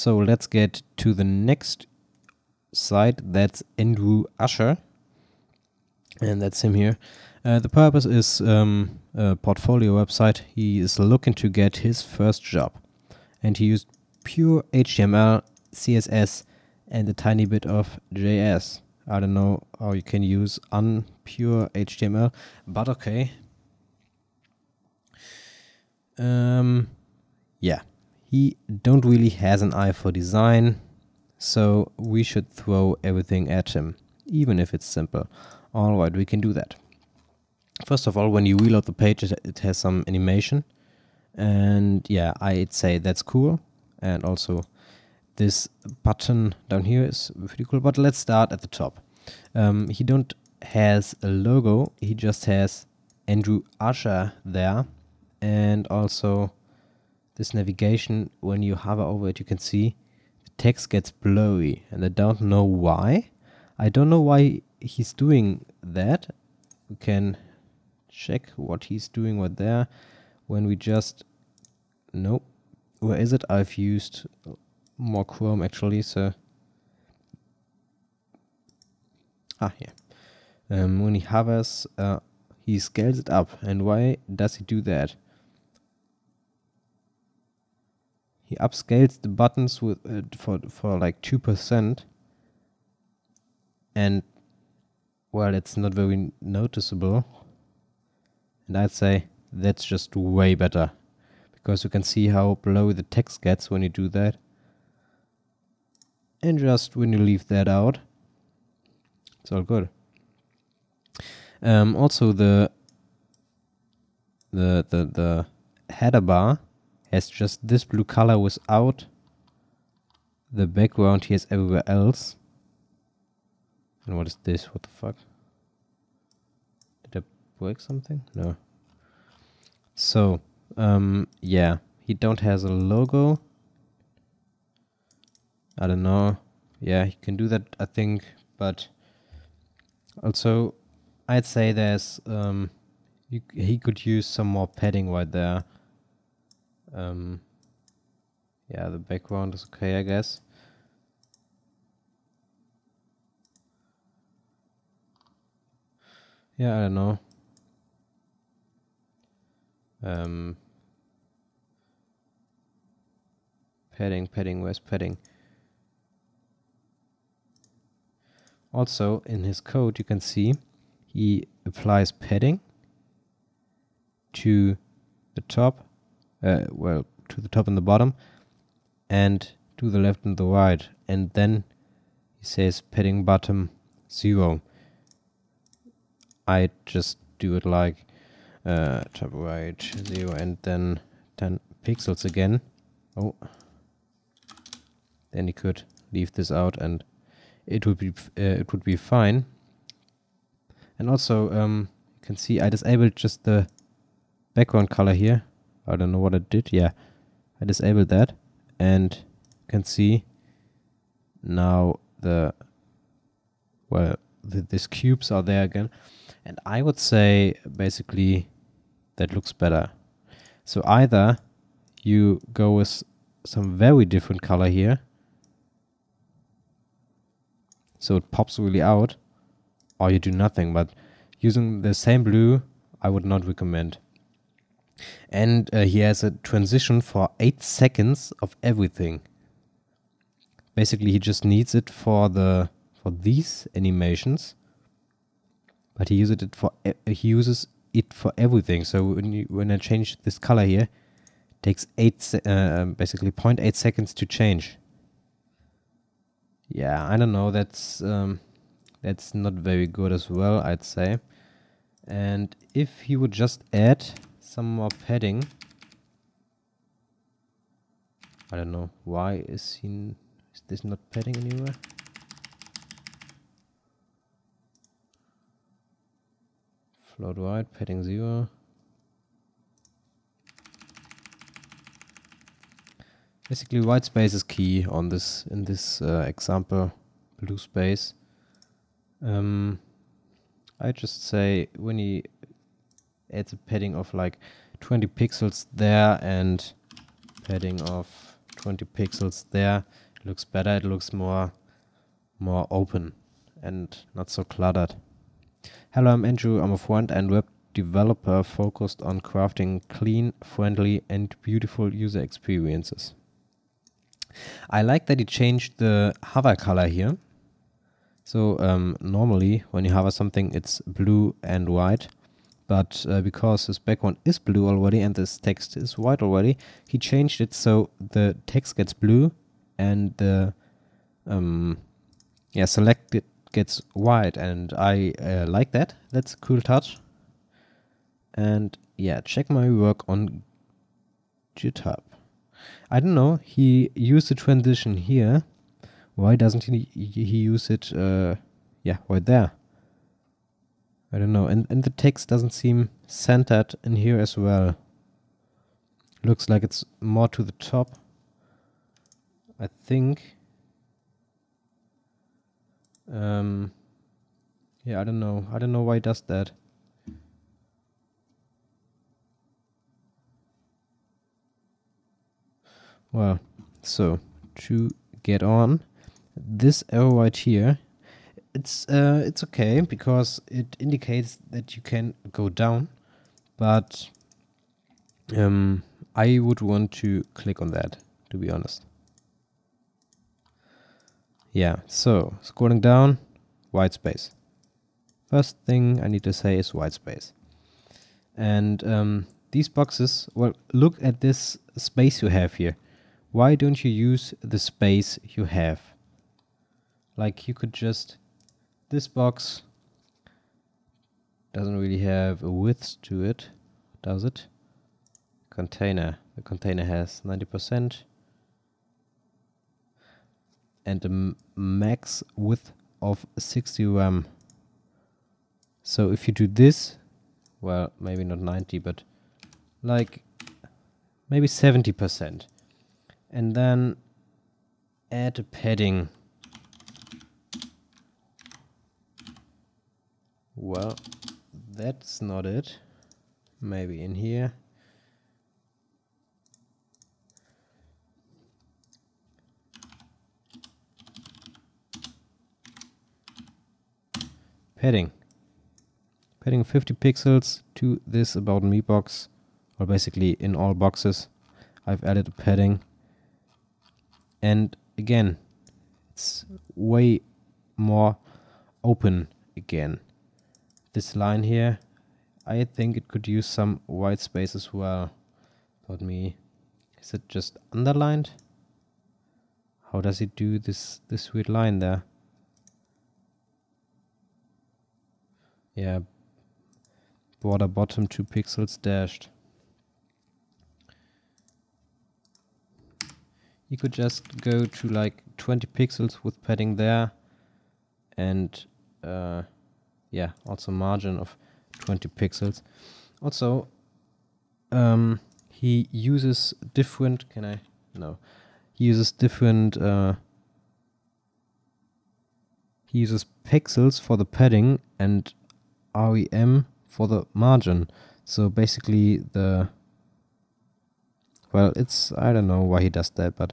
So let's get to the next site. That's Andrew Usher. And that's him here. Uh, the purpose is um, a portfolio website. He is looking to get his first job. And he used pure HTML, CSS, and a tiny bit of JS. I don't know how you can use unpure HTML, but okay. Um, yeah. He don't really has an eye for design, so we should throw everything at him, even if it's simple. Alright, we can do that. First of all, when you reload the page, it has some animation. And yeah, I'd say that's cool. And also this button down here is pretty cool, but let's start at the top. Um, he don't has a logo, he just has Andrew Usher there and also this navigation, when you hover over it, you can see the text gets blurry. And I don't know why. I don't know why he's doing that. We can check what he's doing right there. When we just... Nope. Where is it? I've used more Chrome actually, so... Ah, yeah. Um, when he hovers, uh, he scales it up. And why does he do that? he upscales the buttons with uh, for for like two percent, and well, it's not very noticeable. And I'd say that's just way better because you can see how blurry the text gets when you do that. And just when you leave that out, it's all good. Um, also the the the the header bar has just this blue color without the background he has everywhere else. And what is this? What the fuck? Did I break something? No. So, um, yeah, he don't has a logo. I don't know. Yeah, he can do that, I think, but also I'd say there's um, you, he could use some more padding right there. Um, yeah, the background is okay, I guess. Yeah, I don't know. Um, padding, padding, where's padding? Also, in his code, you can see he applies padding to the top uh, well, to the top and the bottom, and to the left and the right. And then he says padding bottom zero. I just do it like uh, top right zero and then 10 pixels again. Oh, then you could leave this out and it would be uh, it would be fine. And also, um, you can see I disabled just the background color here I don't know what I did. Yeah, I disabled that and you can see now the, well, the, these cubes are there again. And I would say basically that looks better. So either you go with some very different color here. So it pops really out or you do nothing. But using the same blue, I would not recommend. And uh, he has a transition for 8 seconds of everything. Basically, he just needs it for the for these animations. But he uses it for he uses it for everything. So when you, when I change this color here, it takes 8 uh, um, basically 0.8 seconds to change. Yeah, I don't know. That's um, that's not very good as well, I'd say. And if he would just add some more padding. I don't know why is he is this not padding anywhere? Float right, padding zero. Basically, white space is key on this in this uh, example, blue space. Um, I just say when he it's a padding of like 20 pixels there and padding of 20 pixels there it looks better it looks more more open and not so cluttered hello i'm andrew i'm a front-end web developer focused on crafting clean friendly and beautiful user experiences i like that he changed the hover color here so um, normally when you hover something it's blue and white but uh, because his background is blue already and this text is white already, he changed it so the text gets blue and the um, yeah selected gets white and I uh, like that. That's a cool touch. And yeah, check my work on GitHub. I don't know, he used the transition here. Why doesn't he, he use it, uh, yeah, right there? I don't know. And, and the text doesn't seem centered in here as well. Looks like it's more to the top. I think. Um, yeah, I don't know. I don't know why it does that. Well, so to get on, this arrow right here it's uh, it's okay because it indicates that you can go down, but um, I would want to click on that to be honest. Yeah, so scrolling down, white space. First thing I need to say is white space. And um, these boxes, well, look at this space you have here. Why don't you use the space you have? Like you could just this box doesn't really have a width to it, does it? Container. The container has 90% and a max width of 60 RAM. So if you do this, well, maybe not 90, but like maybe 70%. And then add a padding Well, that's not it. Maybe in here. Padding. Padding 50 pixels to this About Me box, or basically in all boxes. I've added a padding. And again, it's way more open again this line here, I think it could use some white space as well. But me, is it just underlined? How does it do this, this weird line there? Yeah, border bottom two pixels dashed. You could just go to like 20 pixels with padding there and uh, yeah, also margin of 20 pixels. Also, um, he uses different. Can I? No, he uses different. Uh, he uses pixels for the padding and REM for the margin. So basically, the well, it's I don't know why he does that, but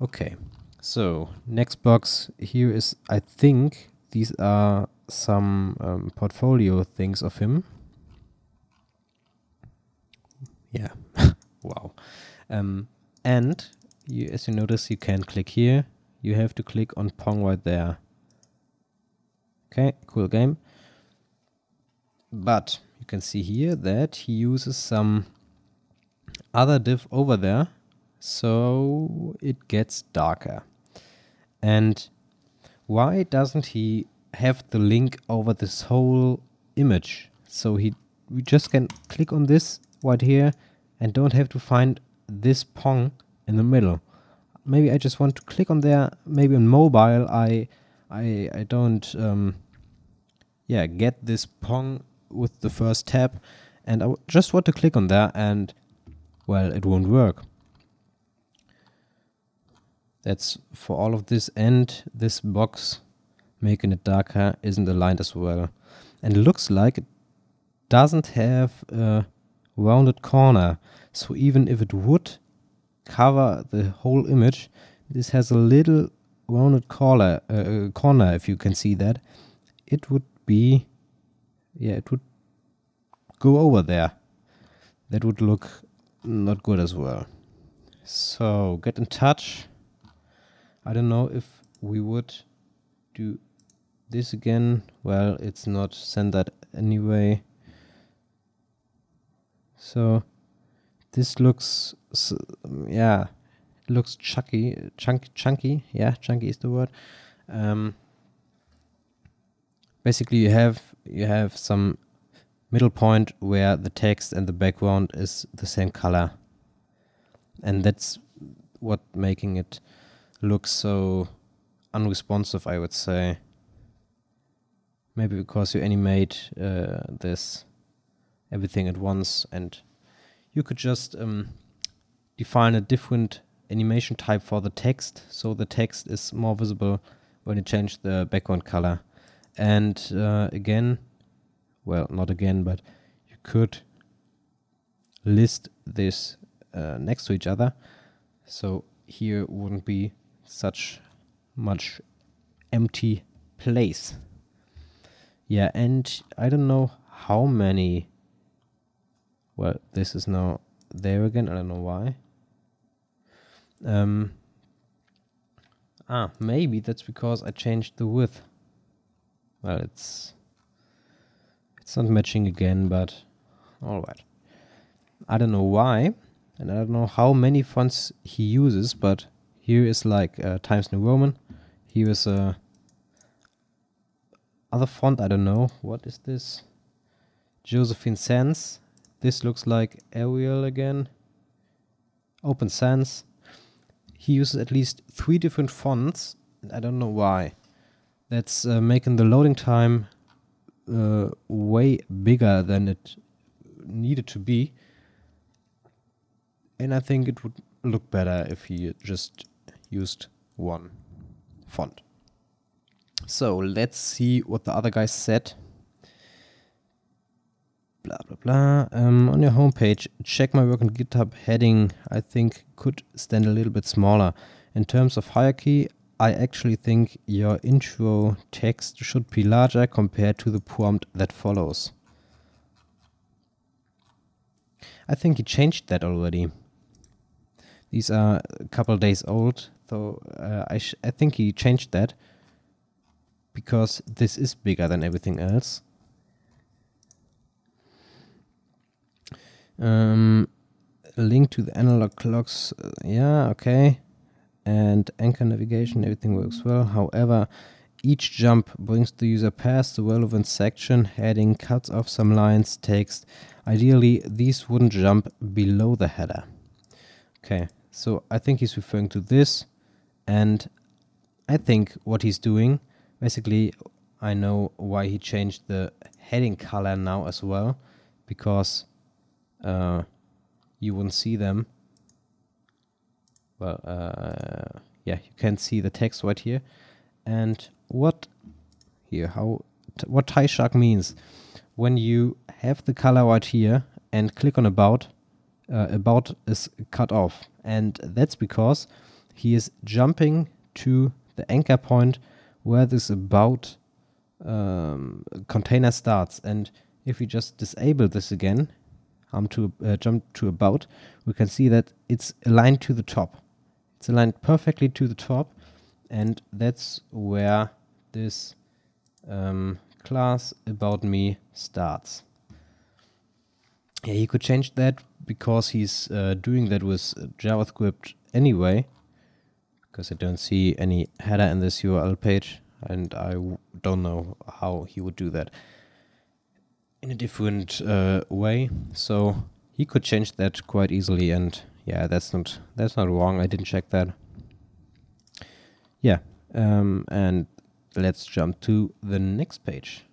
okay. So next box here is I think these are some um, portfolio things of him. Yeah, wow. Um, and you, as you notice, you can click here. You have to click on Pong right there. Okay, cool game. But you can see here that he uses some other div over there, so it gets darker. And why doesn't he have the link over this whole image. So he we just can click on this right here and don't have to find this Pong in the middle. Maybe I just want to click on there. Maybe on mobile I I I don't um, yeah get this Pong with the first tab and I just want to click on there and well it won't work. That's for all of this and this box making it darker isn't aligned as well. And it looks like it doesn't have a rounded corner. So even if it would cover the whole image, this has a little rounded corner, uh, uh, corner if you can see that. It would be, yeah, it would go over there. That would look not good as well. So get in touch. I don't know if we would do this again. Well, it's not centered anyway. So this looks, yeah, looks chunky, chunky, chunky. Yeah, chunky is the word. Um, basically, you have you have some middle point where the text and the background is the same color, and that's what making it look so unresponsive, I would say. Maybe because you animate uh, this everything at once, and you could just um, define a different animation type for the text, so the text is more visible when you change the background color. And uh, again, well, not again, but you could list this uh, next to each other. So here wouldn't be such much empty place. Yeah, and I don't know how many. Well, this is now there again. I don't know why. Um, ah, maybe that's because I changed the width. Well, it's it's not matching again, but all right. I don't know why, and I don't know how many fonts he uses, but here is like uh, Times New Roman. Here is a other font, I don't know. What is this? Josephine Sans. This looks like Arial again. Open Sans. He uses at least three different fonts. I don't know why. That's uh, making the loading time uh, way bigger than it needed to be. And I think it would look better if he just used one font. So let's see what the other guy said. Blah, blah, blah. Um, on your homepage, check my work on GitHub heading, I think could stand a little bit smaller. In terms of hierarchy, I actually think your intro text should be larger compared to the prompt that follows. I think he changed that already. These are a couple days old, so uh, I, I think he changed that because this is bigger than everything else. Um, link to the analog clocks, uh, yeah, okay. And anchor navigation, everything works well. However, each jump brings the user past the relevant section, heading cuts off some lines, text. Ideally, these wouldn't jump below the header. Okay, so I think he's referring to this, and I think what he's doing Basically, I know why he changed the heading color now as well, because uh, you wouldn't see them. Well, uh, yeah, you can see the text right here. And what here, how what Thai Shark means, when you have the color right here and click on about, uh, about is cut off. And that's because he is jumping to the anchor point where this about um, container starts. And if we just disable this again, um, to, uh, jump to about, we can see that it's aligned to the top. It's aligned perfectly to the top. And that's where this um, class about me starts. Yeah, he could change that because he's uh, doing that with JavaScript anyway because I don't see any header in this URL page and I w don't know how he would do that in a different uh, way. So he could change that quite easily and yeah, that's not that's not wrong. I didn't check that. Yeah, um, and let's jump to the next page.